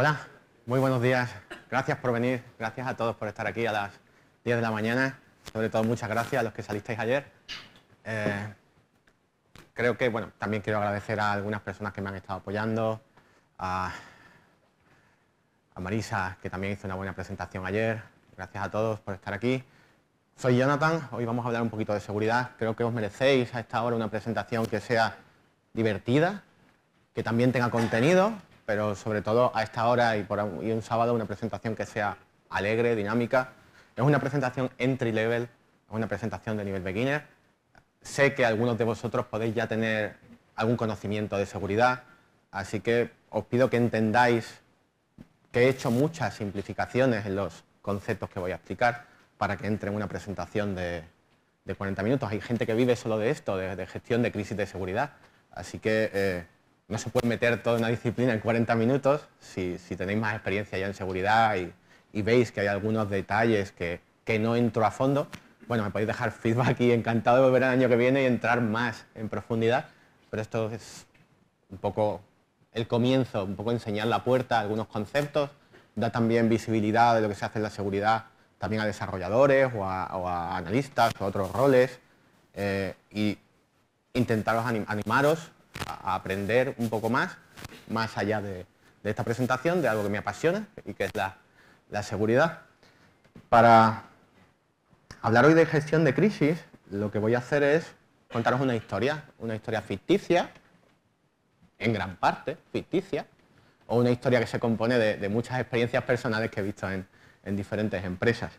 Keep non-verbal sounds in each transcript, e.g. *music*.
Hola, muy buenos días. Gracias por venir, gracias a todos por estar aquí a las 10 de la mañana. Sobre todo muchas gracias a los que salisteis ayer. Eh, creo que, bueno, también quiero agradecer a algunas personas que me han estado apoyando, a, a Marisa, que también hizo una buena presentación ayer. Gracias a todos por estar aquí. Soy Jonathan, hoy vamos a hablar un poquito de seguridad. Creo que os merecéis a esta hora una presentación que sea divertida, que también tenga contenido, pero sobre todo a esta hora y, por, un sábado una presentación que sea alegre, dinámica. Es una presentación entry level, es una presentación de nivel beginner. Sé que algunos de vosotros podéis ya tener algún conocimiento de seguridad, así que os pido que entendáis que he hecho muchas simplificaciones en los conceptos que voy a explicar para que entre en una presentación de, 40 minutos. Hay gente que vive solo de esto, de, gestión de crisis de seguridad. Así que eh, no se puede meter toda una disciplina en 40 minutos. Si, tenéis más experiencia ya en seguridad y, veis que hay algunos detalles que, no entro a fondo, bueno, me podéis dejar feedback y encantado de volver el año que viene y entrar más en profundidad. Pero esto es un poco el comienzo, un poco enseñar la puerta, algunos conceptos, da también visibilidad de lo que se hace en la seguridad también a desarrolladores o a, analistas o a otros roles eh, y intentaros animaros a aprender un poco más, más allá de, esta presentación, de algo que me apasiona y que es la, seguridad. Para hablar hoy de gestión de crisis, lo que voy a hacer es contaros una historia, una historia ficticia, en gran parte ficticia, o una historia que se compone de, muchas experiencias personales que he visto en, diferentes empresas.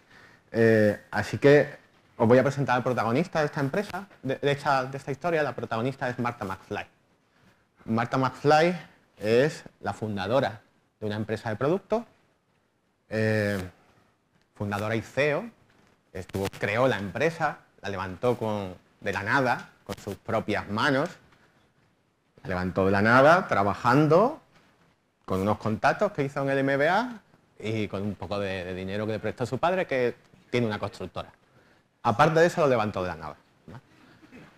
Eh, así que os voy a presentar al protagonista de esta empresa, de, esta, de esta historia, la protagonista es Marta McFly. Marta McFly es la fundadora de una empresa de productos, eh, fundadora y CEO, creó la empresa, la levantó de la nada, con sus propias manos, la levantó de la nada, trabajando con unos contactos que hizo en el MBA y con un poco de, de dinero que le prestó su padre, que tiene una constructora. Aparte de eso, lo levantó de la nada.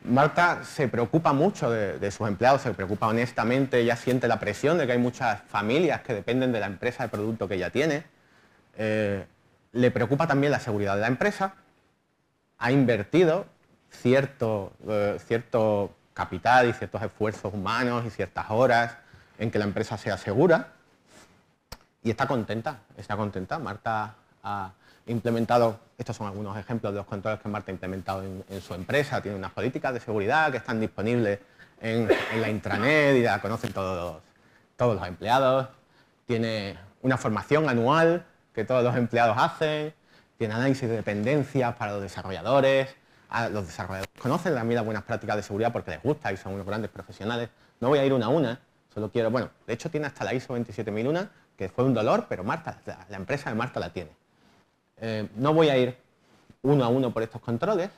Marta se preocupa mucho de, sus empleados, se preocupa honestamente, ella siente la presión de que hay muchas familias que dependen de la empresa de producto que ella tiene. Eh, le preocupa también la seguridad de la empresa. Ha invertido cierto, eh, cierto capital y ciertos esfuerzos humanos y ciertas horas en que la empresa sea segura. Y está contenta, está contenta. Marta ha, implementado, estos son algunos ejemplos de los controles que Marta ha implementado en, su empresa, tiene unas políticas de seguridad que están disponibles en, la intranet y la conocen todos los, todos los empleados, tiene una formación anual que todos los empleados hacen, tiene análisis de dependencias para los desarrolladores, a los desarrolladores conocen las buenas prácticas de seguridad porque les gusta y son unos grandes profesionales. No voy a ir una a una, solo quiero, bueno, de hecho tiene hasta la ISO 27001, que fue un dolor, pero Marta, la empresa de Marta la tiene. Eh, no voy a ir uno a uno por estos controles,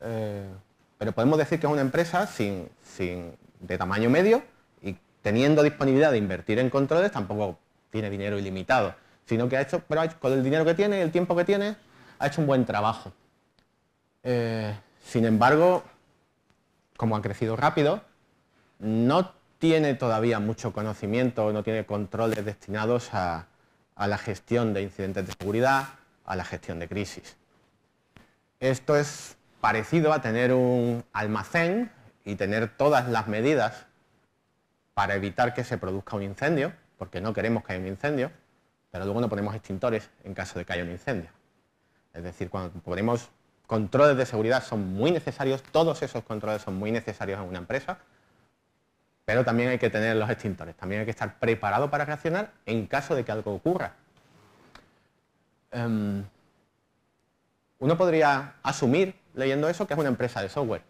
eh, pero podemos decir que es una empresa de tamaño medio y teniendo disponibilidad de invertir en controles tampoco tiene dinero ilimitado, sino que ha hecho, con el dinero que tiene y el tiempo que tiene, ha hecho un buen trabajo. Eh, sin embargo, como ha crecido rápido, no tiene todavía mucho conocimiento, no tiene controles destinados a la gestión de incidentes de seguridad, a la gestión de crisis. Esto es parecido a tener un almacén y tener todas las medidas para evitar que se produzca un incendio, porque no queremos que haya un incendio, pero luego no ponemos extintores en caso de que haya un incendio. Es decir, cuando ponemos controles de seguridad son muy necesarios, todos esos controles son muy necesarios en una empresa, pero también hay que tener los extintores, también hay que estar preparado para reaccionar en caso de que algo ocurra, Em, uno podría asumir, leyendo eso, que es una empresa de software.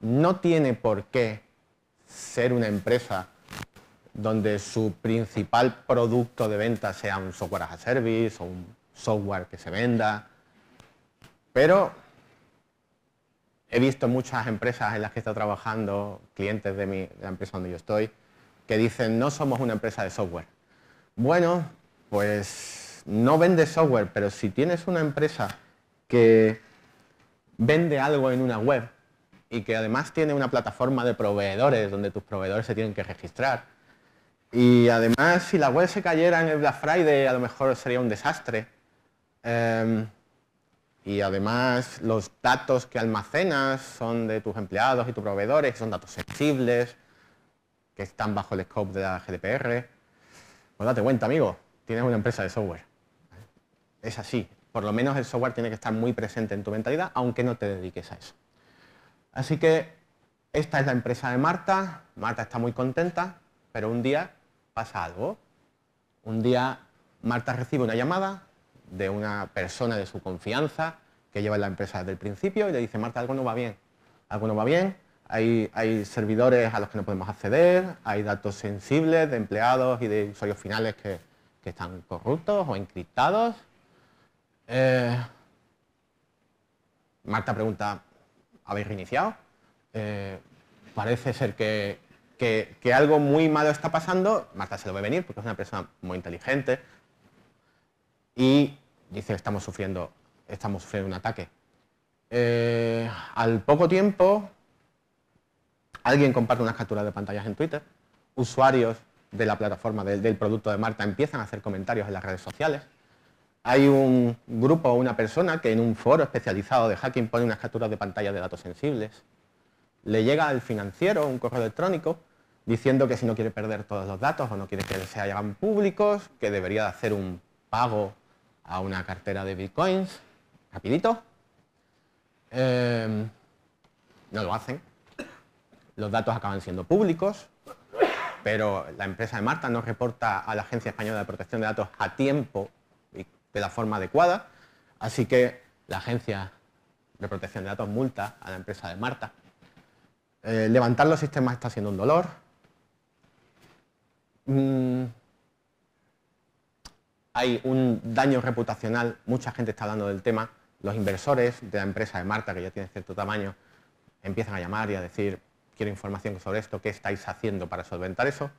No tiene por qué ser una empresa donde su principal producto de venta sea un software as a service o un software que se venda. Pero he visto muchas empresas en las que está trabajando, clientes de, mi, de la empresa donde yo estoy, que dicen no somos una empresa de software. Bueno, pues no vende software, pero si tienes una empresa que vende algo en una web y que además tiene una plataforma de proveedores donde tus proveedores se tienen que registrar, y además si la web se cayera en el Black Friday a lo mejor sería un desastre, em, y además los datos que almacenas son de tus empleados y tus proveedores, son datos sensibles, que están bajo el scope de la GDPR, pues date cuenta, amigo, tienes una empresa de software es así. Por lo menos el software tiene que estar muy presente en tu mentalidad, aunque no te dediques a eso. Así que esta es la empresa de Marta. Marta está muy contenta, pero un día pasa algo. Un día Marta recibe una llamada de una persona de su confianza que lleva en la empresa desde el principio y le dice, Marta, algo no va bien. Algo no va bien, hay, servidores a los que no podemos acceder, hay datos sensibles de empleados y de usuarios finales que están corruptos o encriptados, eh, Marta pregunta, ¿habéis reiniciado? Eh, parece ser que, algo muy malo está pasando. Marta se lo ve venir porque es una persona muy inteligente. Y dice, estamos sufriendo, estamos sufriendo un ataque. Eh, al poco tiempo, alguien comparte unas capturas de pantallas en Twitter. Usuarios de la plataforma, del producto de Marta, empiezan a hacer comentarios en las redes sociales. Hay un grupo o una persona que en un foro especializado de hacking pone unas capturas de pantalla de datos sensibles. Le llega al financiero un correo electrónico diciendo que si no quiere perder todos los datos o no quiere que se hagan públicos, que debería hacer un pago a una cartera de bitcoins, rapidito. Em, no lo hacen. Los datos acaban siendo públicos, pero la empresa de Marta no reporta a la Agencia Española de Protección de Datos a tiempo de la forma adecuada. Así que la Agencia de Protección de Datos multa a la empresa de Marta. Eh, levantar los sistemas está siendo un dolor. Mm, hay un daño reputacional, mucha gente está hablando del tema. Los inversores de la empresa de Marta, que ya tiene cierto tamaño, empiezan a llamar y a decir, quiero información sobre esto, ¿qué estáis haciendo para solventar eso?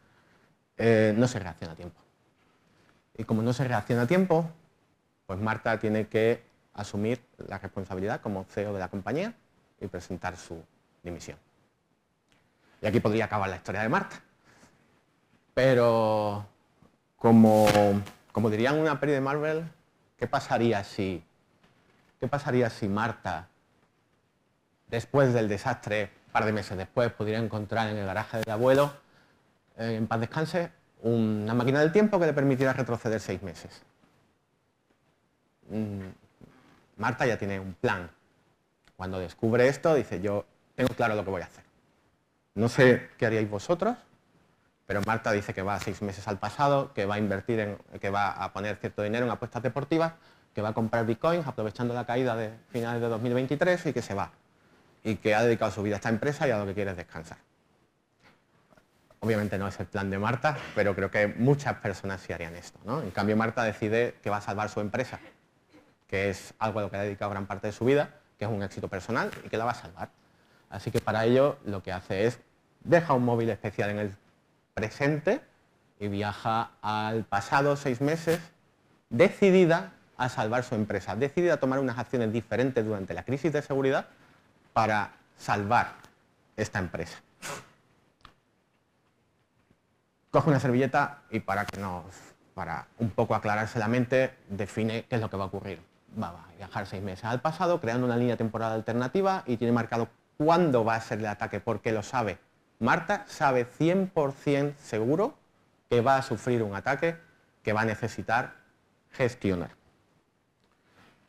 Eh, no se reacciona a tiempo. Y como no se reacciona a tiempo, pues Marta tiene que asumir la responsabilidad como CEO de la compañía y presentar su dimisión. Y aquí podría acabar la historia de Marta. Pero como, como dirían una peli de Marvel, ¿qué pasaría si, qué pasaría si Marta, después del desastre, un par de meses después, pudiera encontrar en el garaje del abuelo, eh, en paz descanse, una máquina del tiempo que le permitiera retroceder seis meses? Mm, Marta ya tiene un plan. Cuando descubre esto, dice, yo tengo claro lo que voy a hacer. No sé qué haríais vosotros, pero Marta dice que va seis meses al pasado, que va a invertir, en, que va a poner cierto dinero en apuestas deportivas, que va a comprar bitcoins aprovechando la caída de finales de 2023 y que se va. Y que ha dedicado su vida a esta empresa y a lo que quiere es descansar. Obviamente no es el plan de Marta, pero creo que muchas personas sí harían esto. En cambio, Marta decide que va a salvar su empresa que es algo a lo que ha dedicado gran parte de su vida, que es un éxito personal y que la va a salvar. Así que para ello lo que hace es deja un móvil especial en el presente y viaja al pasado seis meses decidida a salvar su empresa, decidida a tomar unas acciones diferentes durante la crisis de seguridad para salvar esta empresa. Coge una servilleta y para que nos, para un poco aclararse la mente, define qué es lo que va a ocurrir va a viajar seis meses al pasado, creando una línea temporal alternativa y tiene marcado cuándo va a ser el ataque, porque lo sabe. Marta sabe 100% seguro que va a sufrir un ataque que va a necesitar gestionar.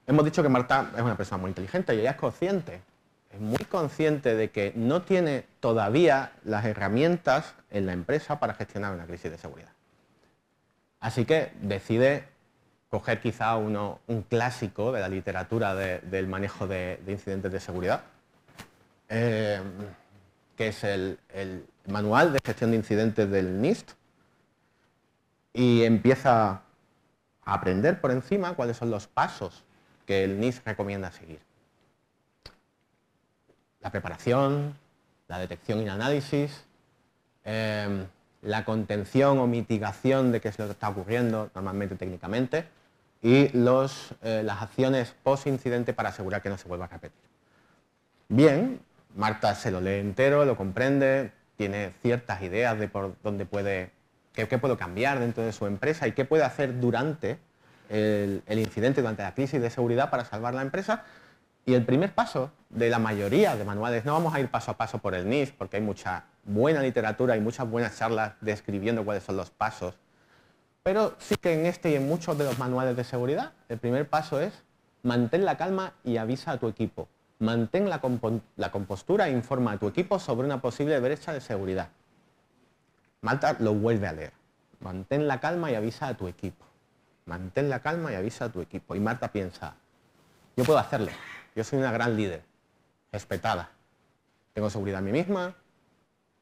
Hemos dicho que Marta es una persona muy inteligente y ella es consciente, es muy consciente de que no tiene todavía las herramientas en la empresa para gestionar una crisis de seguridad. Así que decide coger quizá uno, un clásico de la literatura del manejo de, incidentes de seguridad, eh, que es el, Manual de Gestión de Incidentes del NIST, y empieza a aprender por encima cuáles son los pasos que el NIST recomienda seguir. La preparación, la detección y el análisis, eh, la contención o mitigación de qué es lo que está ocurriendo, normalmente técnicamente, y eh, las acciones post-incidente para asegurar que no se vuelva a repetir. Bien, Marta se lo lee entero, lo comprende, tiene ciertas ideas de por dónde puede, qué, puedo cambiar dentro de su empresa y qué puede hacer durante el, incidente, durante la crisis de seguridad para salvar la empresa. Y el primer paso de la mayoría de manuales, no vamos a ir paso a paso por el NIS porque hay mucha buena literatura y muchas buenas charlas describiendo cuáles son los pasos pero sí que en este y en muchos de los manuales de seguridad, el primer paso es mantén la calma y avisa a tu equipo. Mantén la, compostura e informa a tu equipo sobre una posible brecha de seguridad. Marta lo vuelve a leer. Mantén la calma y avisa a tu equipo. Mantén la calma y avisa a tu equipo. Y Marta piensa, yo puedo hacerlo. Yo soy una gran líder, respetada. Tengo seguridad a mí misma,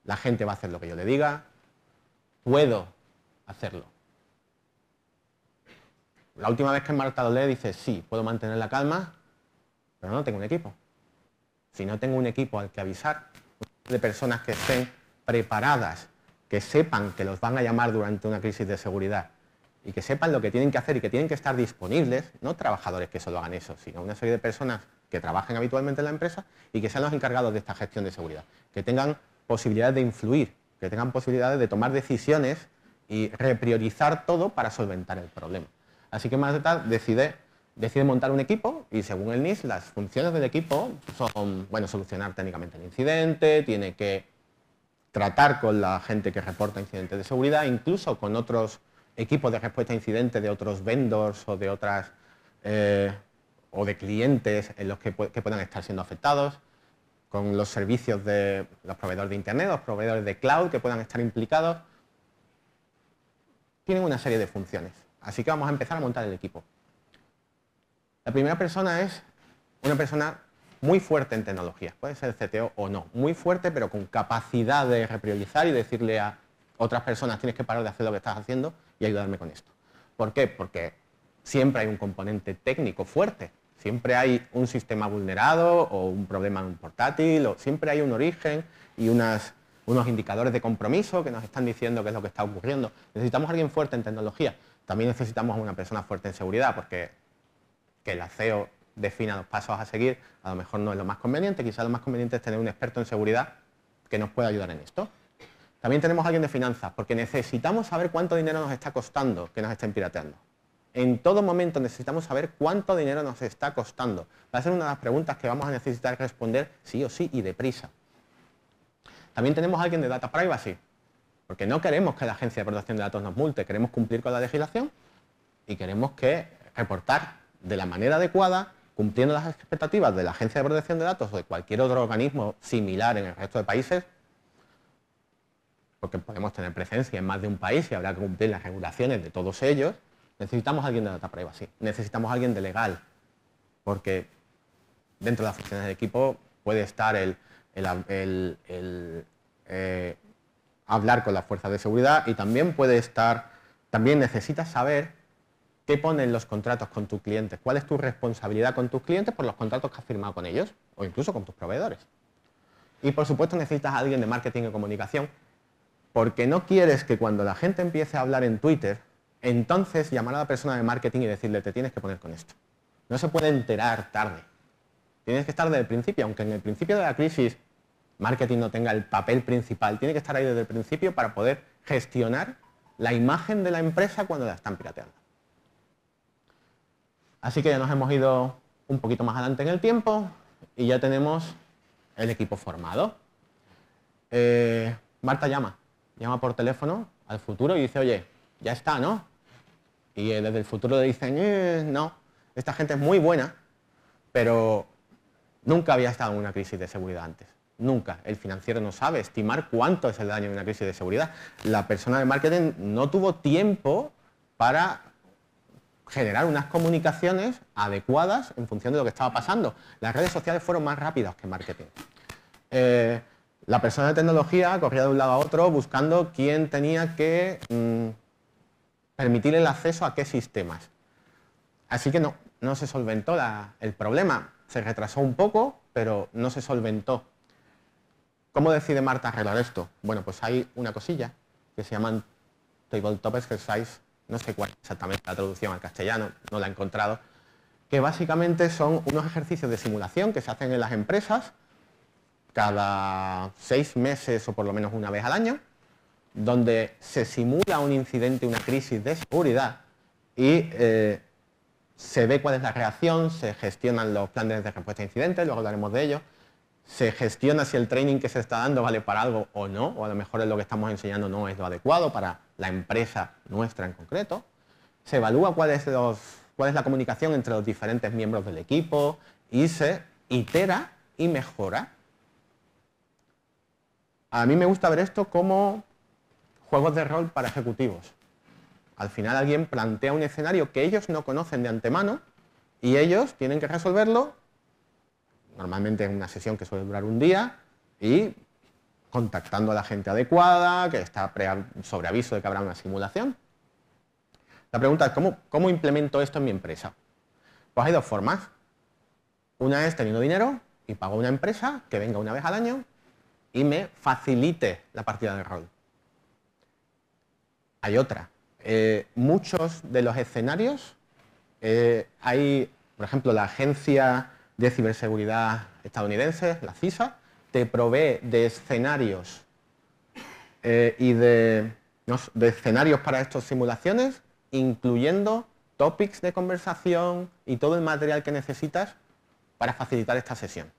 la gente va a hacer lo que yo le diga, puedo hacerlo. La última vez que Marta Dolé dice, sí, puedo mantener la calma, pero no tengo un equipo. Si no tengo un equipo al que avisar, de personas que estén preparadas, que sepan que los van a llamar durante una crisis de seguridad y que sepan lo que tienen que hacer y que tienen que estar disponibles, no trabajadores que solo hagan eso, sino una serie de personas que trabajen habitualmente en la empresa y que sean los encargados de esta gestión de seguridad, que tengan posibilidades de influir, que tengan posibilidades de tomar decisiones y repriorizar todo para solventar el problema. Así que más de decide, montar un equipo y según el NIS las funciones del equipo son, solucionar técnicamente el incidente, tiene que tratar con la gente que reporta incidentes de seguridad, incluso con otros equipos de respuesta a incidentes de otros vendors o de otras eh, o de clientes en los que, puedan estar siendo afectados, con los servicios de los proveedores de internet, los proveedores de cloud que puedan estar implicados, tienen una serie de funciones. Así que vamos a empezar a montar el equipo. La primera persona es una persona muy fuerte en tecnología, puede ser CTO o no, muy fuerte pero con capacidad de repriorizar y decirle a otras personas tienes que parar de hacer lo que estás haciendo y ayudarme con esto. ¿Por qué? Porque siempre hay un componente técnico fuerte, siempre hay un sistema vulnerado o un problema en un portátil, o siempre hay un origen y unos indicadores de compromiso que nos están diciendo qué es lo que está ocurriendo. Necesitamos alguien fuerte en tecnología, también necesitamos a una persona fuerte en seguridad, porque que el aseo defina los pasos a seguir, a lo mejor no es lo más conveniente, quizás lo más conveniente es tener un experto en seguridad que nos pueda ayudar en esto. También tenemos a alguien de finanzas, porque necesitamos saber cuánto dinero nos está costando que nos estén pirateando. En todo momento necesitamos saber cuánto dinero nos está costando. Va a ser una de las preguntas que vamos a necesitar responder sí o sí y deprisa. También tenemos a alguien de Data Privacy, porque no queremos que la Agencia de Protección de Datos nos multe, queremos cumplir con la legislación y queremos que reportar de la manera adecuada, cumpliendo las expectativas de la Agencia de Protección de Datos o de cualquier otro organismo similar en el resto de países, porque podemos tener presencia en más de un país y habrá que cumplir las regulaciones de todos ellos, necesitamos alguien de data privacy, necesitamos a alguien de legal, porque dentro de las funciones del equipo puede estar el, eh, hablar con las fuerzas de seguridad y también puede estar, también necesitas saber qué ponen los contratos con tus clientes, cuál es tu responsabilidad con tus clientes por los contratos que has firmado con ellos o incluso con tus proveedores. Y por supuesto necesitas a alguien de marketing y comunicación porque no quieres que cuando la gente empiece a hablar en Twitter, entonces llamar a la persona de marketing y decirle te tienes que poner con esto. No se puede enterar tarde. Tienes que estar desde el principio, aunque en el principio de la crisis marketing no tenga el papel principal. Tiene que estar ahí desde el principio para poder gestionar la imagen de la empresa cuando la están pirateando. Así que ya nos hemos ido un poquito más adelante en el tiempo y ya tenemos el equipo formado. Eh, Marta llama, llama por teléfono al futuro y dice, oye, ya está, ¿no? Y eh, desde el futuro le dicen, eh, no, esta gente es muy buena, pero nunca había estado en una crisis de seguridad antes nunca. El financiero no sabe estimar cuánto es el daño de una crisis de seguridad. La persona de marketing no tuvo tiempo para generar unas comunicaciones adecuadas en función de lo que estaba pasando. Las redes sociales fueron más rápidas que marketing. Eh, la persona de tecnología corría de un lado a otro buscando quién tenía que mm, permitir el acceso a qué sistemas. Así que no, no se solventó el problema. Se retrasó un poco, pero no se solventó ¿Cómo decide Marta arreglar esto? Bueno, pues hay una cosilla que se llaman Tabletop Exercise, no sé cuál exactamente la traducción al castellano, no la he encontrado, que básicamente son unos ejercicios de simulación que se hacen en las empresas cada seis meses o por lo menos una vez al año, donde se simula un incidente, una crisis de seguridad y eh, se ve cuál es la reacción, se gestionan los planes de respuesta a incidentes, luego hablaremos de ello, se gestiona si el training que se está dando vale para algo o no, o a lo mejor es lo que estamos enseñando no es lo adecuado para la empresa nuestra en concreto. Se evalúa cuál es, cuál es la comunicación entre los diferentes miembros del equipo y se itera y mejora. A mí me gusta ver esto como juegos de rol para ejecutivos. Al final alguien plantea un escenario que ellos no conocen de antemano y ellos tienen que resolverlo Normalmente es una sesión que suele durar un día y contactando a la gente adecuada, que está sobre aviso de que habrá una simulación. La pregunta es, ¿cómo, implemento esto en mi empresa? Pues hay dos formas. Una es teniendo dinero y pago a una empresa que venga una vez al año y me facilite la partida de rol. Hay otra. Eh, muchos de los escenarios eh, hay, por ejemplo, la agencia de ciberseguridad estadounidense, la CISA, te provee de escenarios eh, y de, de escenarios para estas simulaciones, incluyendo topics de conversación y todo el material que necesitas para facilitar esta sesión.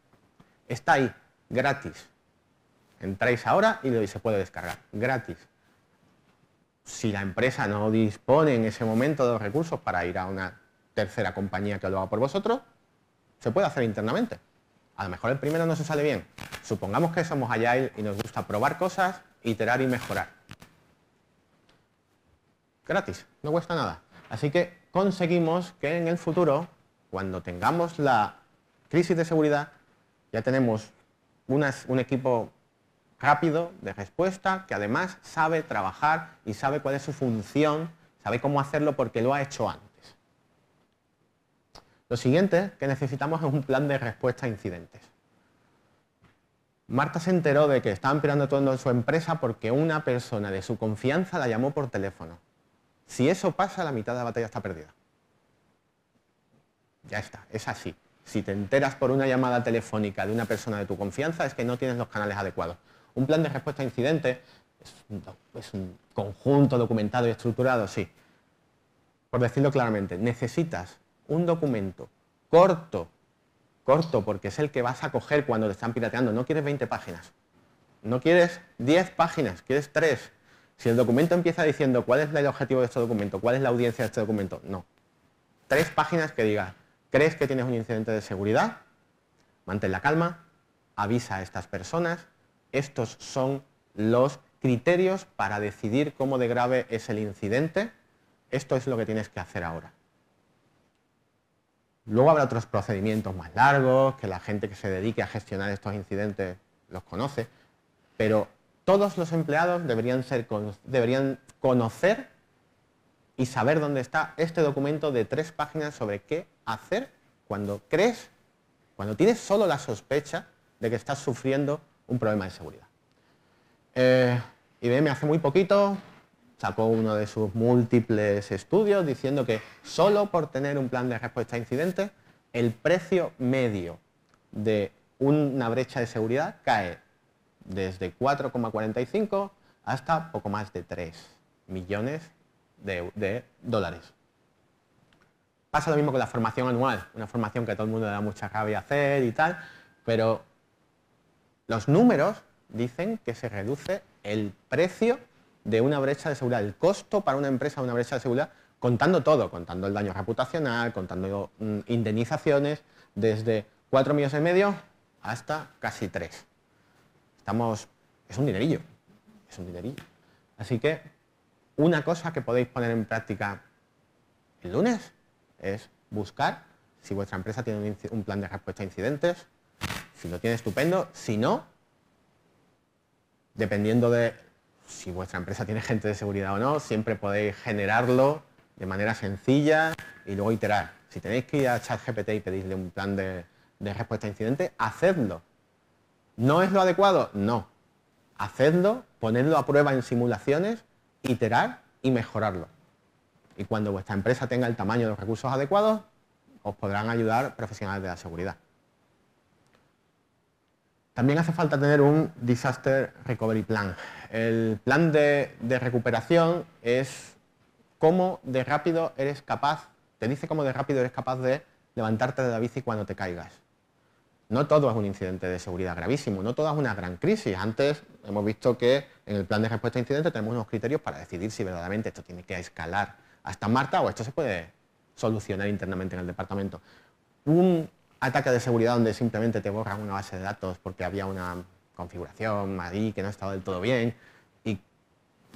Está ahí, gratis. Entráis ahora y se puede descargar, gratis. Si la empresa no dispone en ese momento de los recursos para ir a una tercera compañía que lo haga por vosotros, se puede hacer internamente. A lo mejor el primero no se sale bien. Supongamos que somos agile y nos gusta probar cosas, iterar y mejorar. Gratis, no cuesta nada. Así que conseguimos que en el futuro, cuando tengamos la crisis de seguridad, ya tenemos un equipo rápido de respuesta que además sabe trabajar y sabe cuál es su función, sabe cómo hacerlo porque lo ha hecho antes. Lo siguiente que necesitamos es un plan de respuesta a incidentes. Marta se enteró de que estaban pirando todo en su empresa porque una persona de su confianza la llamó por teléfono. Si eso pasa, la mitad de la batalla está perdida. Ya está, es así. Si te enteras por una llamada telefónica de una persona de tu confianza, es que no tienes los canales adecuados. Un plan de respuesta a incidentes es un, es un conjunto documentado y estructurado, sí. Por decirlo claramente, necesitas un documento corto, corto porque es el que vas a coger cuando te están pirateando, no quieres 20 páginas, no quieres 10 páginas, quieres 3. Si el documento empieza diciendo cuál es el objetivo de este documento, cuál es la audiencia de este documento, no. Tres páginas que diga: crees que tienes un incidente de seguridad, mantén la calma, avisa a estas personas, estos son los criterios para decidir cómo de grave es el incidente, esto es lo que tienes que hacer ahora. Luego habrá otros procedimientos más largos, que la gente que se dedique a gestionar estos incidentes los conoce, pero todos los empleados deberían, ser, deberían conocer y saber dónde está este documento de tres páginas sobre qué hacer cuando crees, cuando tienes solo la sospecha de que estás sufriendo un problema de seguridad. Eh, IBM hace muy poquito sacó uno de sus múltiples estudios diciendo que solo por tener un plan de respuesta a incidentes, el precio medio de una brecha de seguridad cae desde 4,45 hasta poco más de 3 millones de, dólares. Pasa lo mismo con la formación anual, una formación que todo el mundo le da mucha rabia hacer y tal, pero los números dicen que se reduce el precio de una brecha de seguridad, el costo para una empresa de una brecha de seguridad, contando todo, contando el daño reputacional, contando mm, indemnizaciones, desde 4 millones y medio hasta casi 3. Estamos, es un dinerillo, es un dinerillo. Así que una cosa que podéis poner en práctica el lunes es buscar si vuestra empresa tiene un plan de respuesta a incidentes, si lo tiene estupendo, si no, dependiendo de si vuestra empresa tiene gente de seguridad o no, siempre podéis generarlo de manera sencilla y luego iterar. Si tenéis que ir a ChatGPT y pedirle un plan de, respuesta a incidentes, hacedlo. ¿No es lo adecuado? No. Hacedlo, ponedlo a prueba en simulaciones, iterar y mejorarlo. Y cuando vuestra empresa tenga el tamaño de los recursos adecuados, os podrán ayudar profesionales de la seguridad. También hace falta tener un Disaster Recovery Plan. El plan de, recuperación es cómo de rápido eres capaz, te dice cómo de rápido eres capaz de levantarte de la bici cuando te caigas. No todo es un incidente de seguridad gravísimo, no todo es una gran crisis. Antes hemos visto que en el plan de respuesta a incidentes tenemos unos criterios para decidir si verdaderamente esto tiene que escalar hasta Marta o esto se puede solucionar internamente en el departamento. Un ataque de seguridad donde simplemente te borran una base de datos porque había una configuración, Madrid, que no ha estado del todo bien, y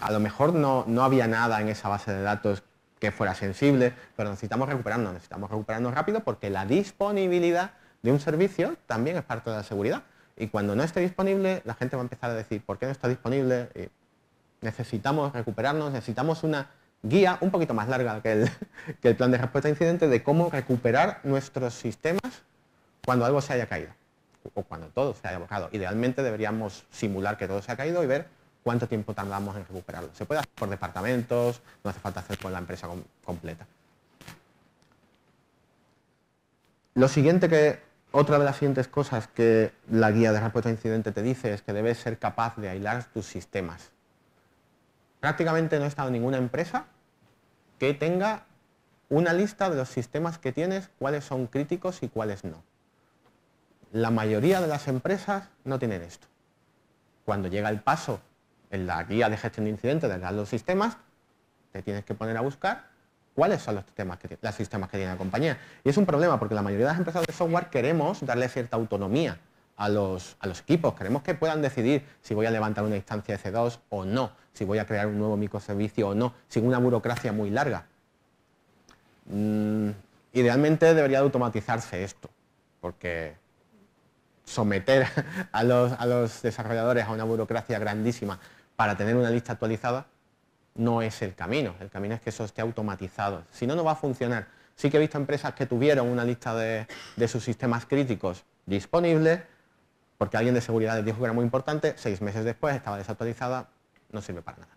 a lo mejor no, no había nada en esa base de datos que fuera sensible, pero necesitamos recuperarnos, necesitamos recuperarnos rápido porque la disponibilidad de un servicio también es parte de la seguridad. Y cuando no esté disponible, la gente va a empezar a decir, ¿por qué no está disponible? necesitamos recuperarnos, necesitamos una guía un poquito más larga que el, *laughs* que el plan de respuesta a incidente de cómo recuperar nuestros sistemas cuando algo se haya caído o cuando todo se haya evocado. Idealmente deberíamos simular que todo se ha caído y ver cuánto tiempo tardamos en recuperarlo. Se puede hacer por departamentos, no hace falta hacer con la empresa completa. Lo siguiente que, otra de las siguientes cosas que la guía de respuesta a incidente te dice es que debes ser capaz de aislar tus sistemas. Prácticamente no he estado en ninguna empresa que tenga una lista de los sistemas que tienes, cuáles son críticos y cuáles no. La mayoría de las empresas no tienen esto. Cuando llega el paso en la guía de gestión de incidentes de los sistemas, te tienes que poner a buscar cuáles son los sistemas que, tiene la compañía. Y es un problema porque la mayoría de las empresas de software queremos darle cierta autonomía a los, equipos, queremos que puedan decidir si voy a levantar una instancia c 2 o no, si voy a crear un nuevo microservicio o no, sin una burocracia muy larga. Mm, idealmente debería de automatizarse esto, porque someter *laughs* a los, desarrolladores a una burocracia grandísima para tener una lista actualizada, no es el camino. El camino es que eso esté automatizado. Si no, no va a funcionar. Sí que he visto empresas que tuvieron una lista de, sus sistemas críticos disponible porque alguien de seguridad les dijo que era muy importante, seis meses después estaba desactualizada, no sirve para nada.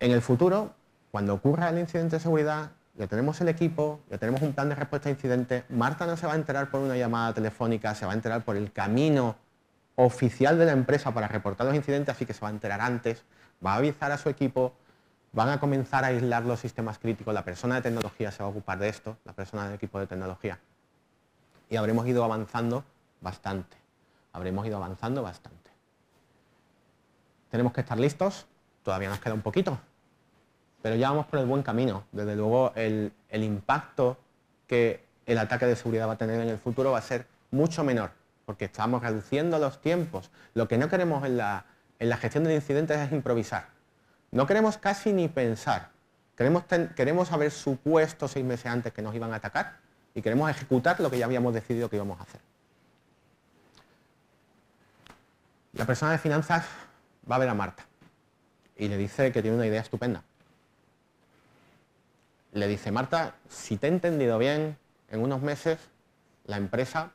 En el futuro, cuando ocurra el incidente de seguridad, ya tenemos el equipo, ya tenemos un plan de respuesta a incidentes. Marta no se va a enterar por una llamada telefónica, se va a enterar por el camino oficial de la empresa para reportar los incidentes, así que se va a enterar antes, va a avisar a su equipo, van a comenzar a aislar los sistemas críticos, la persona de tecnología se va a ocupar de esto, la persona del equipo de tecnología. Y habremos ido avanzando bastante, habremos ido avanzando bastante. Tenemos que estar listos, todavía nos queda un poquito, pero ya vamos por el buen camino. Desde luego el, impacto que el ataque de seguridad va a tener en el futuro va a ser mucho menor, porque estamos reduciendo los tiempos. Lo que no queremos en la, gestión de incidentes es improvisar. No queremos casi ni pensar. Queremos, queremos haber supuesto seis meses antes que nos iban a atacar y queremos ejecutar lo que ya habíamos decidido que íbamos a hacer. La persona de finanzas va a ver a Marta y le dice que tiene una idea estupenda le dice, Marta, si te he entendido bien, en unos meses la empresa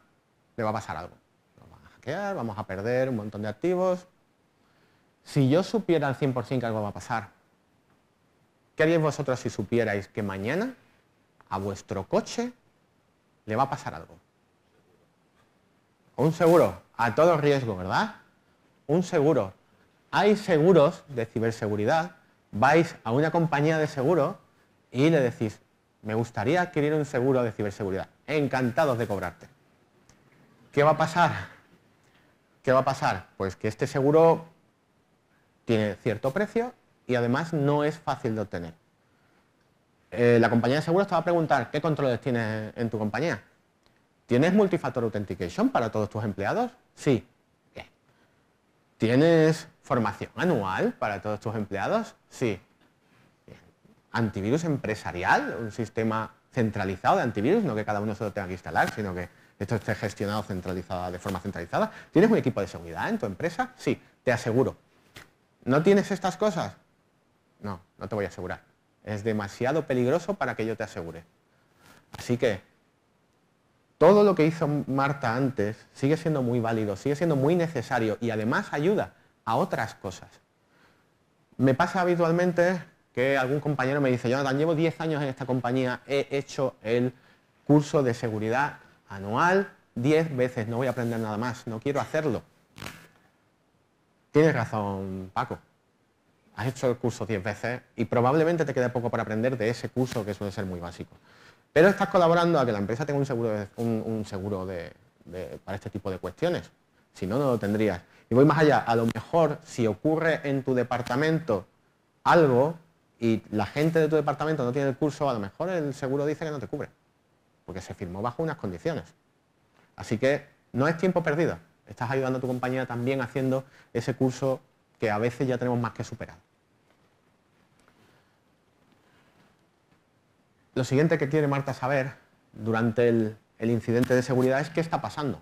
le va a pasar algo. Nos van a hackear, vamos a perder un montón de activos. Si yo supiera al 100% que algo va a pasar, ¿qué haríais vosotros si supierais que mañana a vuestro coche le va a pasar algo? Un seguro, a todo riesgo, ¿verdad? Un seguro. Hay seguros de ciberseguridad. Vais a una compañía de seguro y le decís, me gustaría adquirir un seguro de ciberseguridad, encantados de cobrarte. ¿Qué va a pasar? ¿Qué va a pasar? Pues que este seguro tiene cierto precio y además no es fácil de obtener. Eh, la compañía de seguros te va a preguntar qué controles tienes en tu compañía. ¿Tienes multifactor authentication para todos tus empleados? Sí. ¿Tienes formación anual para todos tus empleados? Sí antivirus empresarial, un sistema centralizado de antivirus, no que cada uno se lo tenga que instalar, sino que esto esté gestionado centralizada, de forma centralizada. ¿Tienes un equipo de seguridad en tu empresa? Sí, te aseguro. ¿No tienes estas cosas? No, no te voy a asegurar. Es demasiado peligroso para que yo te asegure. Así que todo lo que hizo Marta antes sigue siendo muy válido, sigue siendo muy necesario y además ayuda a otras cosas. Me pasa habitualmente que algún compañero me dice, Jonathan, llevo 10 años en esta compañía, he hecho el curso de seguridad anual 10 veces, no voy a aprender nada más, no quiero hacerlo. Tienes razón, Paco. Has hecho el curso 10 veces y probablemente te quede poco para aprender de ese curso que suele ser muy básico. Pero estás colaborando a que la empresa tenga un seguro, seguro para este tipo de cuestiones. Si no, no lo tendrías. Y voy más allá. A lo mejor, si ocurre en tu departamento algo y la gente de tu departamento no tiene el curso, a lo mejor el seguro dice que no te cubre, porque se firmó bajo unas condiciones. Así que no es tiempo perdido, estás ayudando a tu compañía también haciendo ese curso que a veces ya tenemos más que superar. Lo siguiente que quiere Marta saber durante el, el incidente de seguridad es qué está pasando.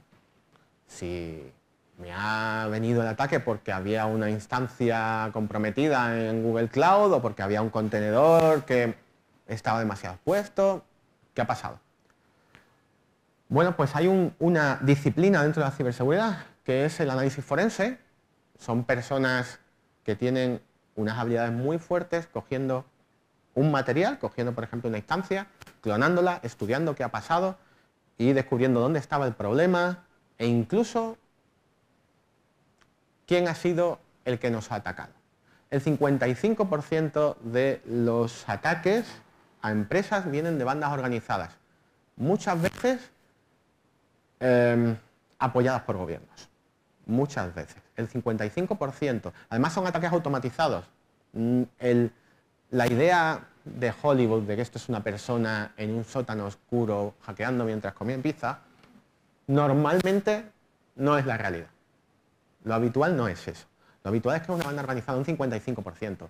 Si me ha venido el ataque porque había una instancia comprometida en Google Cloud o porque había un contenedor que estaba demasiado expuesto. ¿Qué ha pasado? Bueno, pues hay una disciplina dentro de la ciberseguridad que es el análisis forense. Son personas que tienen unas habilidades muy fuertes cogiendo un material, cogiendo por ejemplo una instancia, clonándola, estudiando qué ha pasado y descubriendo dónde estaba el problema e incluso quién ha sido el que nos ha atacado. El 55% de los ataques a empresas vienen de bandas organizadas, muchas veces em, apoyadas por gobiernos, muchas veces, el 55%. Además son ataques automatizados. Mm, la idea de Hollywood de que esto es una persona en un sótano oscuro hackeando mientras comía pizza, normalmente no es la realidad. Lo habitual no es eso. Lo habitual es que una banda organizada un 55%.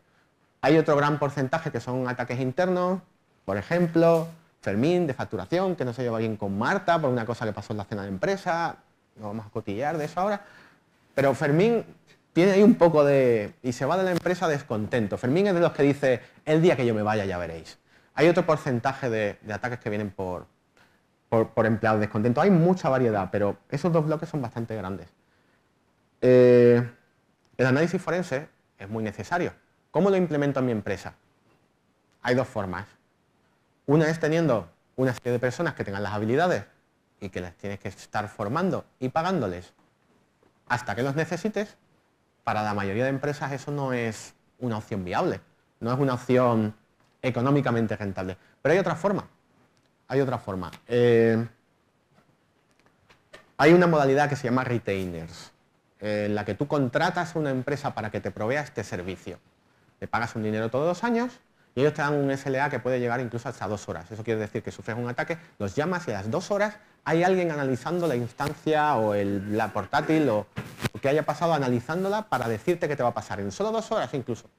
Hay otro gran porcentaje que son ataques internos, por ejemplo, Fermín de facturación, que no se lleva bien con Marta por una cosa que pasó en la cena de empresa, no vamos a cotillear de eso ahora, pero Fermín tiene ahí un poco de... y se va de la empresa descontento. Fermín es de los que dice, el día que yo me vaya ya veréis. Hay otro porcentaje de, ataques que vienen por, por empleados descontentos. Hay mucha variedad, pero esos dos bloques son bastante grandes. Eh, el análisis forense es muy necesario. ¿Cómo lo implemento en mi empresa? Hay dos formas. Una es teniendo una serie de personas que tengan las habilidades y que las tienes que estar formando y pagándoles hasta que los necesites. Para la mayoría de empresas eso no es una opción viable, no es una opción económicamente rentable. Pero hay otra forma, hay otra forma. Eh, hay una modalidad que se llama retainers. Eh, en la que tú contratas una empresa para que te provea este servicio. Le pagas un dinero todos los años y ellos te dan un SLA que puede llegar incluso hasta dos horas. Eso quiere decir que sufres un ataque, los llamas y a las dos horas hay alguien analizando la instancia o la portátil o, que haya pasado analizándola para decirte qué te va a pasar. En solo dos horas incluso,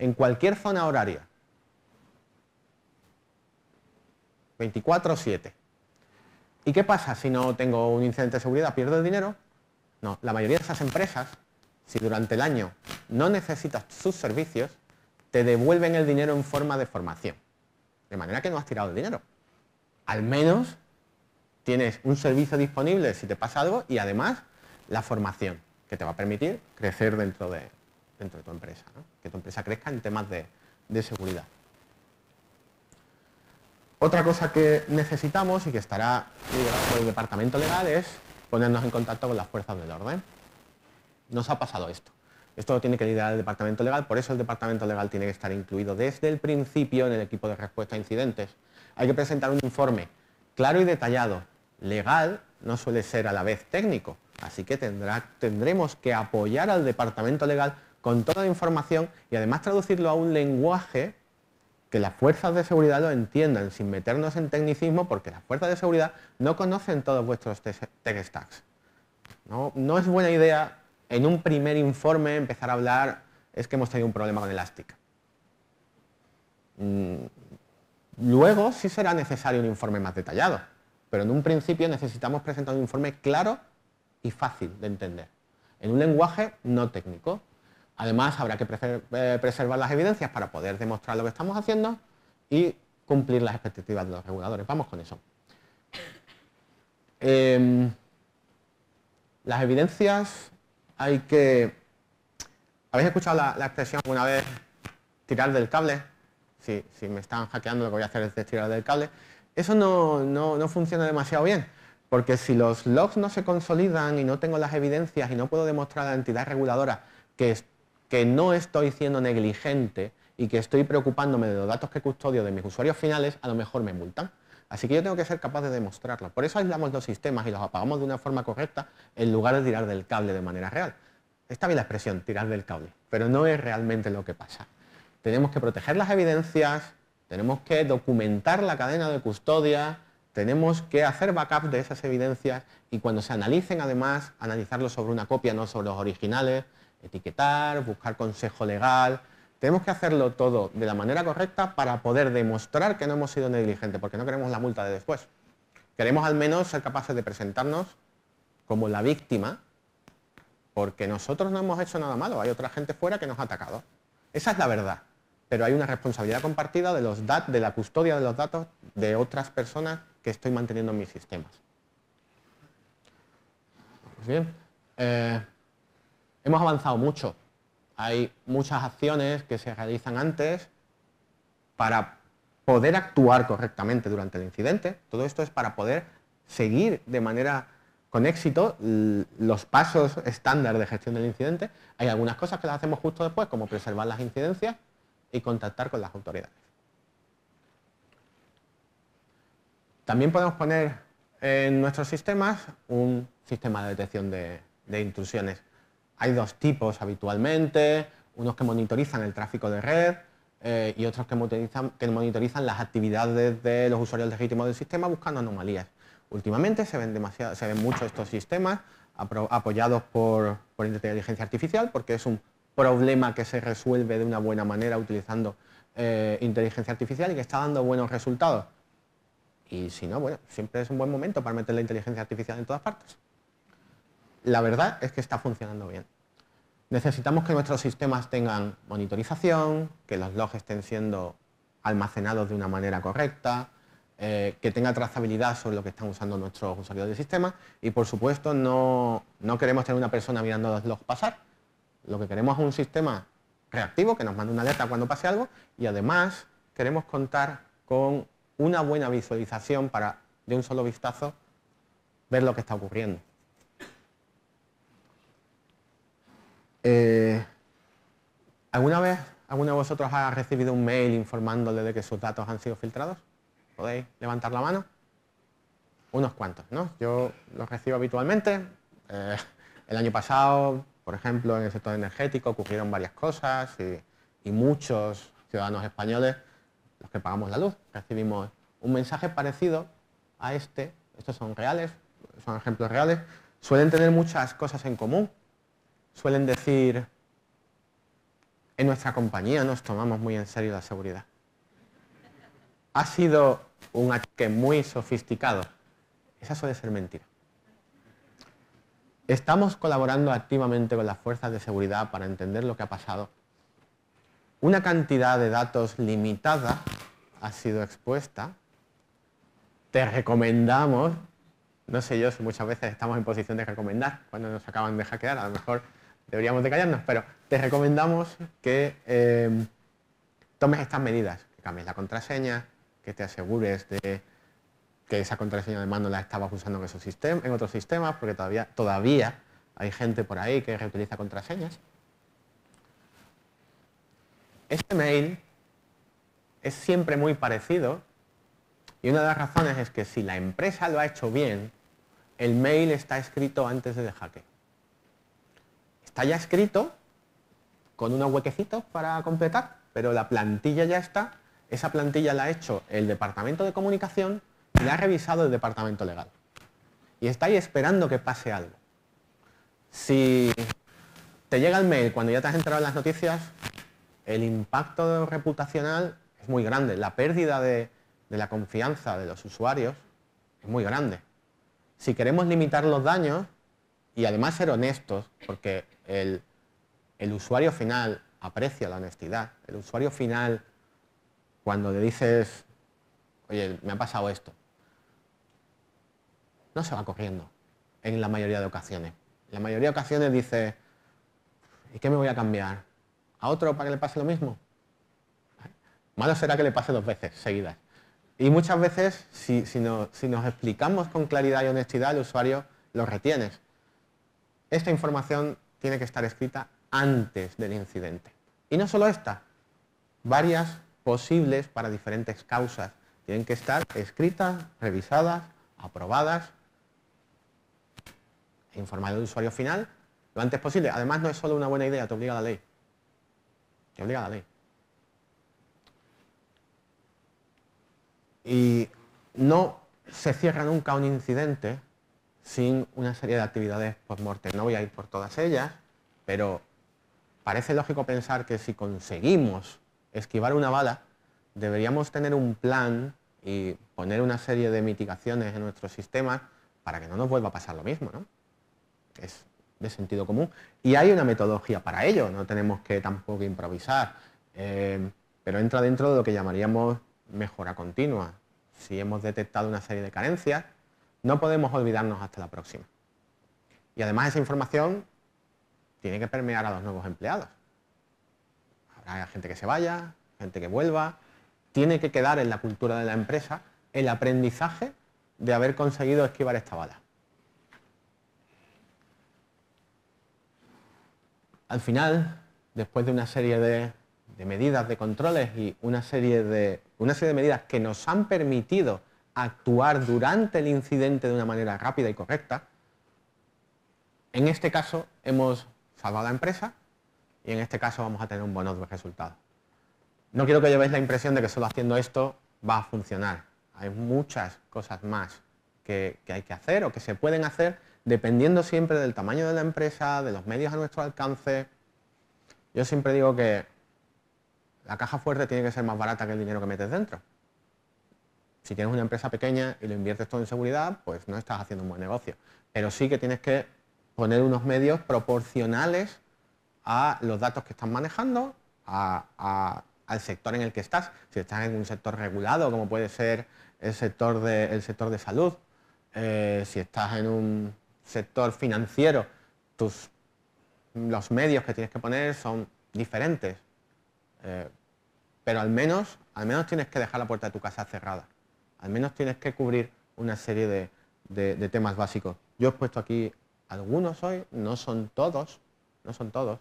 en cualquier zona horaria. 24-7. ¿Y qué pasa si no tengo un incidente de seguridad? ¿Pierdo el dinero? No, la mayoría de esas empresas, si durante el año no necesitas sus servicios, te devuelven el dinero en forma de formación. De manera que no has tirado el dinero. Al menos tienes un servicio disponible si te pasa algo y además la formación que te va a permitir crecer dentro de, dentro de tu empresa, que tu empresa crezca en temas de, seguridad. Otra cosa que necesitamos y que estará liderado por el departamento legal es ponernos en contacto con las fuerzas del orden. Nos ha pasado esto. Esto lo tiene que liderar el departamento legal, por eso el departamento legal tiene que estar incluido desde el principio en el equipo de respuesta a incidentes. Hay que presentar un informe claro y detallado. Legal no suele ser a la vez técnico, así que tendremos que apoyar al departamento legal con toda la información y además traducirlo a un lenguaje que las fuerzas de seguridad lo entiendan sin meternos en tecnicismo porque las fuerzas de seguridad no conocen todos vuestros tech stacks. No, es buena idea en un primer informe empezar a hablar es que hemos tenido un problema con Elastic. Mm, luego sí será necesario un informe más detallado, pero en un principio necesitamos presentar un informe claro y fácil de entender, en un lenguaje no técnico, Además, habrá que eh, preservar las evidencias para poder demostrar lo que estamos haciendo y cumplir las expectativas de los reguladores. Vamos con eso. Em, las evidencias hay que... ¿Habéis escuchado la, expresión alguna vez tirar del cable? Si, me están hackeando lo que voy a hacer es tirar del cable. Eso no, no funciona demasiado bien. Porque si los logs no se consolidan y no tengo las evidencias y no puedo demostrar a la entidad reguladora que que no estoy siendo negligente y que estoy preocupándome de los datos que custodio de mis usuarios finales, a lo mejor me multan. Así que yo tengo que ser capaz de demostrarlo. Por eso aislamos los sistemas y los apagamos de una forma correcta en lugar de tirar del cable de manera real. Está bien la expresión, tirar del cable, pero no es realmente lo que pasa. Tenemos que proteger las evidencias, tenemos que documentar la cadena de custodia, tenemos que hacer backup de esas evidencias y cuando se analicen además, analizarlo sobre una copia, no sobre los originales, etiquetar, buscar consejo legal. Tenemos que hacerlo todo de la manera correcta para poder demostrar que no hemos sido negligentes, porque no queremos la multa de después. Queremos al menos ser capaces de presentarnos como la víctima, porque nosotros no hemos hecho nada malo, hay otra gente fuera que nos ha atacado. Esa es la verdad, pero hay una responsabilidad compartida de, los dat de la custodia de los datos de otras personas que estoy manteniendo en mis sistemas. bien. Eh, Hemos avanzado mucho. Hay muchas acciones que se realizan antes para poder actuar correctamente durante el incidente. Todo esto es para poder seguir de manera con éxito los pasos estándar de gestión del incidente. Hay algunas cosas que las hacemos justo después, como preservar las incidencias y contactar con las autoridades. También podemos poner en nuestros sistemas un sistema de detección de, de intrusiones. Hay dos tipos habitualmente, unos que monitorizan el tráfico de red eh, y otros que monitorizan, las actividades de los usuarios legítimos del sistema buscando anomalías. Últimamente se ven, mucho estos sistemas apoyados por, inteligencia artificial porque es un problema que se resuelve de una buena manera utilizando eh, inteligencia artificial y que está dando buenos resultados. Y si no, bueno, siempre es un buen momento para meter la inteligencia artificial en todas partes la verdad es que está funcionando bien. Necesitamos que nuestros sistemas tengan monitorización, que los logs estén siendo almacenados de una manera correcta, eh, que tenga trazabilidad sobre lo que están usando nuestros usuarios del sistema y por supuesto no, no queremos tener una persona mirando los logs pasar. Lo que queremos es un sistema reactivo que nos mande una alerta cuando pase algo y además queremos contar con una buena visualización para de un solo vistazo ver lo que está ocurriendo. Eh, ¿Alguna vez alguno de vosotros ha recibido un mail informándole de que sus datos han sido filtrados? ¿Podéis levantar la mano? Unos cuantos, ¿no? Yo los recibo habitualmente. Eh, el año pasado, por ejemplo, en el sector energético ocurrieron varias cosas y, y muchos ciudadanos españoles, los que pagamos la luz, recibimos un mensaje parecido a este. Estos son reales, son ejemplos reales. Suelen tener muchas cosas en común, suelen decir, en nuestra compañía nos tomamos muy en serio la seguridad. Ha sido un ataque muy sofisticado. Esa suele ser mentira. Estamos colaborando activamente con las fuerzas de seguridad para entender lo que ha pasado. Una cantidad de datos limitada ha sido expuesta. Te recomendamos, no sé yo si muchas veces estamos en posición de recomendar cuando nos acaban de hackear, a lo mejor deberíamos de callarnos, pero te recomendamos que eh, tomes estas medidas, que cambies la contraseña, que te asegures de que esa contraseña de mano la estabas usando en, en otros sistemas, porque todavía, todavía hay gente por ahí que reutiliza contraseñas. Este mail es siempre muy parecido y una de las razones es que si la empresa lo ha hecho bien, el mail está escrito antes de, dejar haya escrito con unos huequecitos para completar, pero la plantilla ya está. Esa plantilla la ha hecho el departamento de comunicación y la ha revisado el departamento legal. Y está ahí esperando que pase algo. Si te llega el mail cuando ya te has entrado en las noticias, el impacto reputacional es muy grande. La pérdida de, de la confianza de los usuarios es muy grande. Si queremos limitar los daños y además ser honestos, porque el, usuario final aprecia la honestidad. El usuario final, cuando le dices, oye, me ha pasado esto, no se va corriendo en la mayoría de ocasiones. En la mayoría de ocasiones dice, ¿y qué me voy a cambiar? ¿A otro para que le pase lo mismo? Malo será que le pase dos veces seguidas. Y muchas veces, si, si nos explicamos con claridad y honestidad, el usuario lo retienes. Esta información tiene que estar escrita antes del incidente. Y no solo esta, varias posibles para diferentes causas. Tienen que estar escritas, revisadas, aprobadas e al usuario final lo antes posible. Además, no es solo una buena idea, te obliga la ley. Te obliga la ley. Y no se cierra nunca un incidente sin una serie de actividades post-mortem. No voy a ir por todas ellas, pero parece lógico pensar que si conseguimos esquivar una bala, deberíamos tener un plan y poner una serie de mitigaciones en nuestro sistema para que no nos vuelva a pasar lo mismo. ¿no? Es de sentido común. Y hay una metodología para ello, no tenemos que tampoco improvisar, eh, pero entra dentro de lo que llamaríamos mejora continua. Si hemos detectado una serie de carencias, no podemos olvidarnos hasta la próxima. Y además esa información tiene que permear a los nuevos empleados. Habrá gente que se vaya, gente que vuelva. Tiene que quedar en la cultura de la empresa el aprendizaje de haber conseguido esquivar esta bala. Al final, después de una serie de, medidas de controles y una serie de, una serie de medidas que nos han permitido actuar durante el incidente de una manera rápida y correcta. En este caso hemos salvado la empresa y en este caso vamos a tener un buen resultado. No quiero que llevéis la impresión de que solo haciendo esto va a funcionar. Hay muchas cosas más que hay que hacer o que se pueden hacer dependiendo siempre del tamaño de la empresa, de los medios a nuestro alcance. Yo siempre digo que la caja fuerte tiene que ser más barata que el dinero que metes dentro. Si tienes una empresa pequeña y lo inviertes todo en seguridad, pues no estás haciendo un buen negocio. Pero sí que tienes que poner unos medios proporcionales a los datos que estás manejando, al sector en el que estás. Si estás en un sector regulado, como puede ser el sector de, el sector de salud, eh, si estás en un sector financiero, tus, los medios que tienes que poner son diferentes. Eh, pero al menos, al menos tienes que dejar la puerta de tu casa cerrada al menos tienes que cubrir una serie de, temas básicos. Yo he puesto aquí algunos hoy, no son todos, no son todos,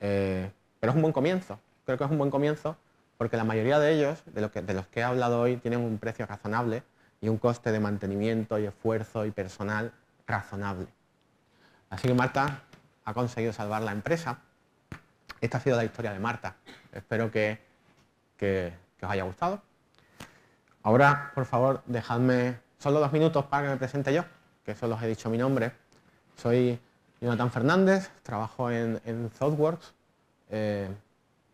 eh, pero es un buen comienzo, creo que es un buen comienzo porque la mayoría de ellos, de, los que he hablado hoy, tienen un precio razonable y un coste de mantenimiento y esfuerzo y personal razonable. Así que Marta ha conseguido salvar la empresa. Esta ha sido la historia de Marta. Espero que os haya gustado. Ahora, por favor, dejadme solo dos minutos para que me presente yo, que solo os he dicho mi nombre. Soy Jonathan Fernández, trabajo en, en ThoughtWorks. Eh,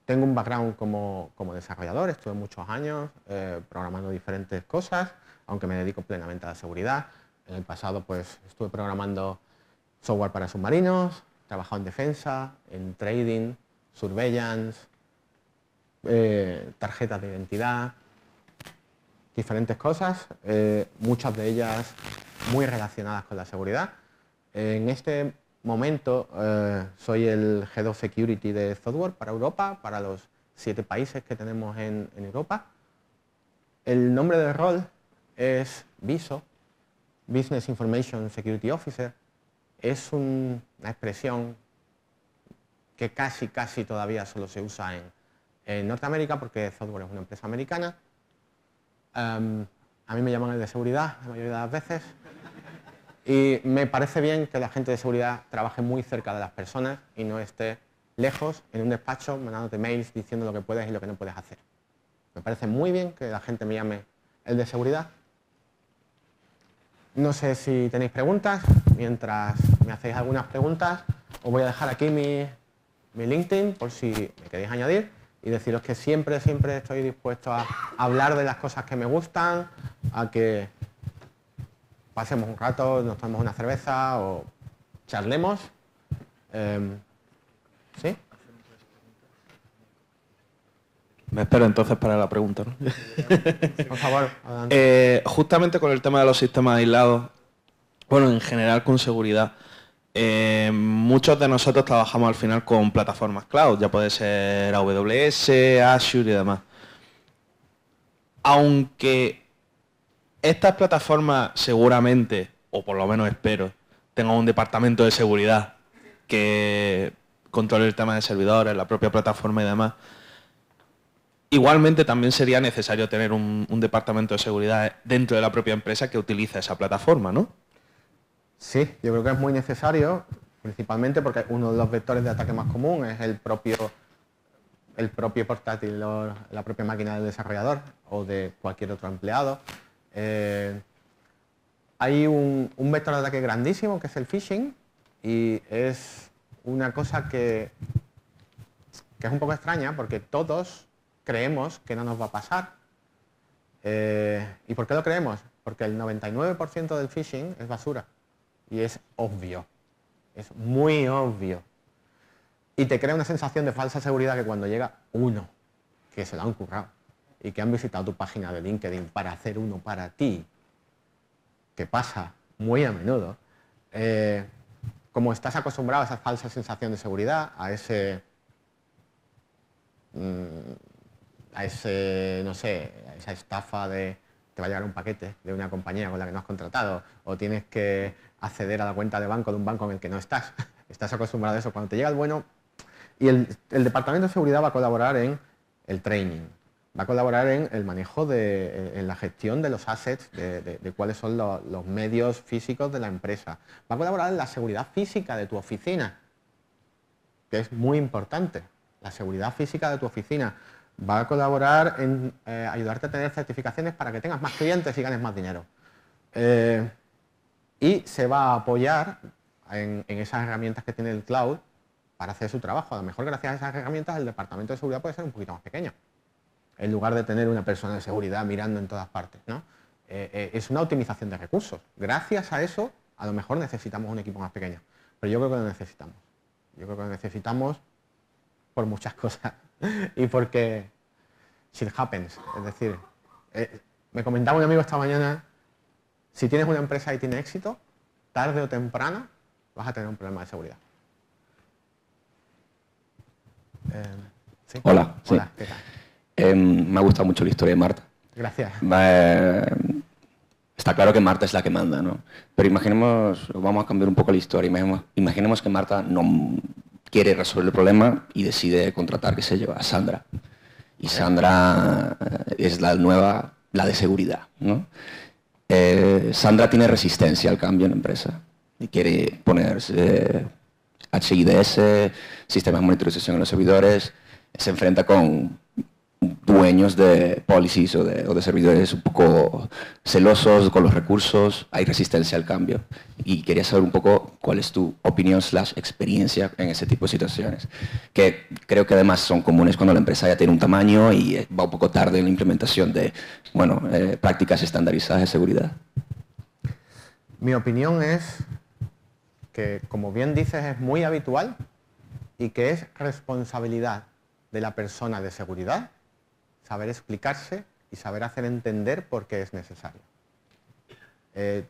tengo un background como, desarrollador, estuve muchos años eh, programando diferentes cosas, aunque me dedico plenamente a la seguridad. En el pasado pues estuve programando software para submarinos, trabajado en defensa, en trading, surveillance, eh, tarjetas de identidad, diferentes cosas, eh, muchas de ellas muy relacionadas con la seguridad. En este momento eh, soy el Head of Security de Software para Europa, para los siete países que tenemos en, Europa. El nombre del rol es BISO, Business Information Security Officer. Es una expresión que casi, casi todavía solo se usa en, en Norteamérica porque Software es una empresa americana Em, a mí me llaman el de seguridad la mayoría de las veces. Y me parece bien que la gente de seguridad trabaje muy cerca de las personas y no esté lejos en un despacho mandándote mails diciendo lo que puedes y lo que no puedes hacer. Me parece muy bien que la gente me llame el de seguridad. No sé si tenéis preguntas, mientras me hacéis algunas preguntas, os voy a dejar aquí mi, mi LinkedIn por si me queréis añadir y deciros que siempre, siempre estoy dispuesto a hablar de las cosas que me gustan, a que pasemos un rato, nos tomemos una cerveza o charlemos. Em, ¿Sí? Me espero entonces para la pregunta, *laughs* Por favor, adelante. Eh, justamente con el tema de los sistemas aislados, bueno, en general con seguridad, eh, muchos de nosotros trabajamos al final con plataformas cloud, ya puede ser AWS, Azure y demás. Aunque estas plataformas seguramente, o por lo menos espero, tengan un departamento de seguridad que controle el tema de servidores, la propia plataforma y demás, Igualmente también sería necesario tener un, un, departamento de seguridad dentro de la propia empresa que utiliza esa plataforma, ¿no? Sí, yo creo que es muy necesario, principalmente porque uno de los vectores de ataque más común es el propio, el propio portátil o la propia máquina del desarrollador o de cualquier otro empleado. Eh, hay un, vector de ataque grandísimo que es el phishing y es una cosa que, es un poco extraña porque todos creemos que no nos va a pasar. Eh, ¿Y por qué lo creemos? Porque el 99% del phishing es basura y es obvio, es muy obvio. Y te crea una sensación de falsa seguridad que cuando llega uno, que se lo han currado y que han visitado tu página de LinkedIn para hacer uno para ti, que pasa muy a menudo, eh, como estás acostumbrado a esa falsa sensación de seguridad, a ese, mm, a ese, no sé, a esa estafa de te va a llegar un paquete de una compañía con la que no has contratado, o tienes que acceder a la cuenta de banco de un banco en el que no estás. *laughs* Estás acostumbrado a eso. Cuando te llega el bueno, y el, Departamento de Seguridad va a colaborar en el training, va a colaborar en el manejo, de, eh, en la gestión de los assets, de, cuáles son los, medios físicos de la empresa. Va a colaborar en la seguridad física de tu oficina, que es muy importante, la seguridad física de tu oficina. Va a colaborar en eh, ayudarte a tener certificaciones para que tengas más clientes y ganes más dinero. Eh, y se va a apoyar en, esas herramientas que tiene el cloud para hacer su trabajo. A lo mejor gracias a esas herramientas el departamento de seguridad puede ser un poquito más pequeño, en lugar de tener una persona de seguridad mirando en todas partes. ¿no? Eh, eh, es una optimización de recursos. Gracias a eso, a lo mejor necesitamos un equipo más pequeño, pero yo creo que lo necesitamos. Yo creo que lo necesitamos por muchas *laughs* cosas y porque shit happens. Es decir, eh, me comentaba un amigo esta mañana si tienes una empresa y tiene éxito, tarde o temprano vas a tener un problema de seguridad. Em, Hola. Em, me ha gustado mucho la historia de Marta. Gracias. está claro que Marta es la que manda, ¿no? Pero imaginemos, vamos a cambiar un poco la historia, imaginemos, imaginemos que Marta no quiere resolver el problema y decide contratar, qué sé yo, a Sandra. Y Sandra eh, es la nueva, la de seguridad, ¿no? Eh, Sandra tiene resistencia al cambio en la empresa y quiere ponerse HIDS, eh, sistemas de monitorización en los servidores, se enfrenta con dueños de policies o de, servidores un poco celosos con los recursos, hay resistencia al cambio. Y quería saber un poco cuál es tu opinión slash experiencia en ese tipo de situaciones, que creo que además son comunes cuando la empresa ya tiene un tamaño y eh, va un poco tarde en la implementación de bueno, eh, prácticas estandarizadas de seguridad. Mi opinión es que, como bien dices, es muy habitual y que es responsabilidad de la persona de seguridad saber explicarse y saber hacer entender por qué es necesario. Eh,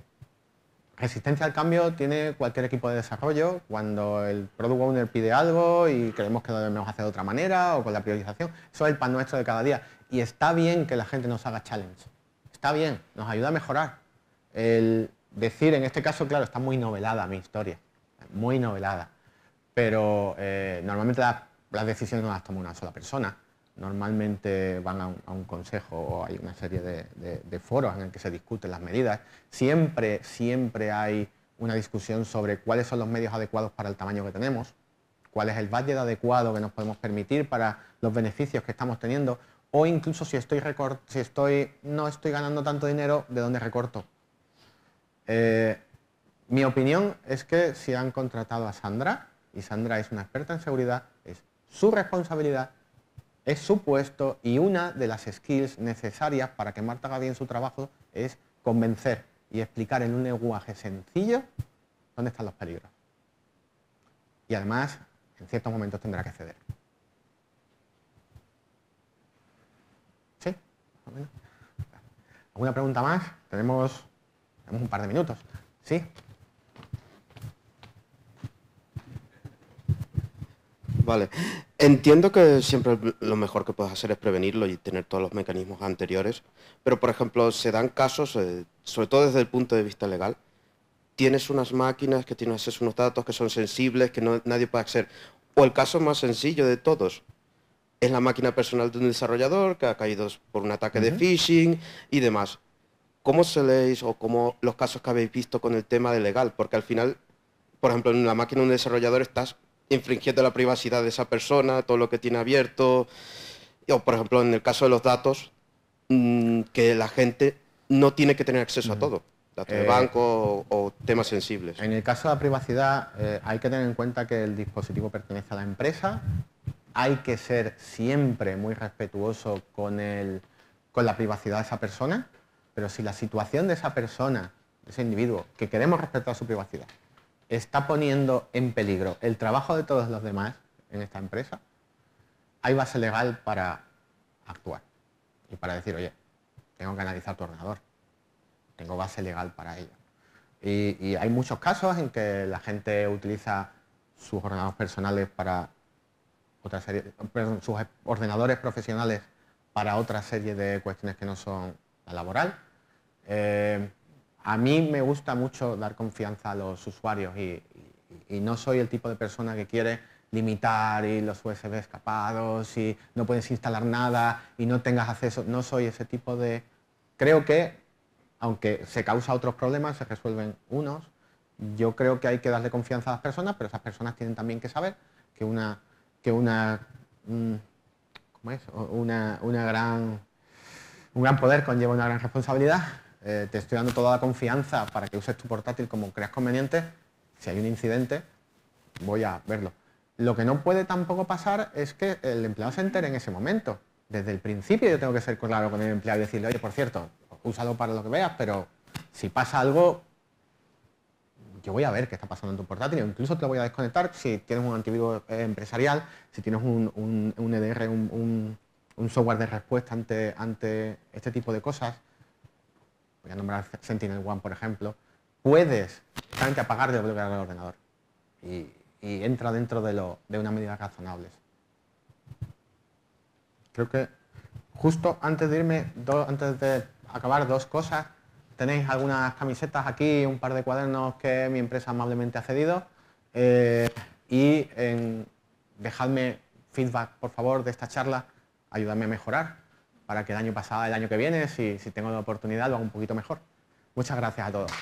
resistencia al cambio tiene cualquier equipo de desarrollo cuando el product owner pide algo y creemos que lo debemos hacer de otra manera o con la priorización. Eso es el pan nuestro de cada día. Y está bien que la gente nos haga challenge. Está bien, nos ayuda a mejorar. El decir, en este caso, claro, está muy novelada mi historia. Muy novelada. Pero eh, normalmente las decisiones no las toma una sola persona normalmente van a un, consejo o hay una serie de, foros en el que se discuten las medidas. Siempre, siempre hay una discusión sobre cuáles son los medios adecuados para el tamaño que tenemos, cuál es el budget adecuado que nos podemos permitir para los beneficios que estamos teniendo, o incluso si estoy, si estoy no estoy ganando tanto dinero, ¿de dónde recorto? Eh, mi opinión es que si han contratado a Sandra, y Sandra es una experta en seguridad, es su responsabilidad es supuesto y una de las skills necesarias para que Marta haga bien su trabajo es convencer y explicar en un lenguaje sencillo dónde están los peligros. Y además, en ciertos momentos tendrá que ceder. ¿Sí? ¿Alguna pregunta más? Tenemos, tenemos un par de minutos. ¿Sí? Vale. Entiendo que siempre lo mejor que puedes hacer es prevenirlo y tener todos los mecanismos anteriores, pero por ejemplo, se dan casos, eh, sobre todo desde el punto de vista legal, tienes unas máquinas que tienen acceso unos datos que son sensibles, que nadie puede hacer. O el caso más sencillo de todos, es la máquina personal de un desarrollador que ha caído por un ataque de phishing y demás. ¿Cómo se leéis o cómo los casos que habéis visto con el tema de legal? Porque al final, por ejemplo, en la máquina de un desarrollador estás infringiendo la privacidad de esa persona, todo lo que tiene abierto, o por ejemplo en el caso de los datos, mm, que la gente no tiene que tener acceso a mm. todo, datos de eh, banco o, temas sensibles. En el caso de la privacidad eh, hay que tener en cuenta que el dispositivo pertenece a la empresa, hay que ser siempre muy respetuoso con, con la privacidad de esa persona, pero si la situación de esa persona, de ese individuo, que queremos respetar su privacidad, está poniendo en peligro el trabajo de todos los demás en esta empresa, hay base legal para actuar y para decir, oye, tengo que analizar tu ordenador, tengo base legal para ello. Y, hay muchos casos en que la gente utiliza sus ordenadores personales para otra serie, sus ordenadores profesionales para otra serie de cuestiones que no son la laboral. Eh, a mí me gusta mucho dar confianza a los usuarios y, no soy el tipo de persona que quiere limitar y los USB escapados y no puedes instalar nada y no tengas acceso. No soy ese tipo de... Creo que, aunque se causa otros problemas, se resuelven unos. Yo creo que hay que darle confianza a las personas, pero esas personas tienen también que saber que una, que Una, mm, una gran, un gran poder conlleva una gran responsabilidad eh, te estoy dando toda la confianza para que uses tu portátil como creas conveniente, si hay un incidente, voy a verlo. Lo que no puede tampoco pasar es que el empleado se entere en ese momento. Desde el principio yo tengo que ser claro con el empleado y decirle, oye, por cierto, úsalo para lo que veas, pero si pasa algo, yo voy a ver qué está pasando en tu portátil, incluso te lo voy a desconectar si tienes un antivirus eh, empresarial, si tienes un, un, EDR, un, un, software de respuesta ante, ante este tipo de cosas voy a nombrar sentinel One, por ejemplo, puedes apagar de desbloquear el ordenador. Y, entra dentro de, lo, de una medida razonable. Creo que justo antes de irme, antes de acabar, dos cosas. Tenéis algunas camisetas aquí, un par de cuadernos que mi empresa amablemente ha cedido. Eh, y en, dejadme feedback, por favor, de esta charla. Ayúdame a mejorar para que el año pasado, el año que viene, si, tengo la oportunidad, lo haga un poquito mejor. Muchas gracias a todos.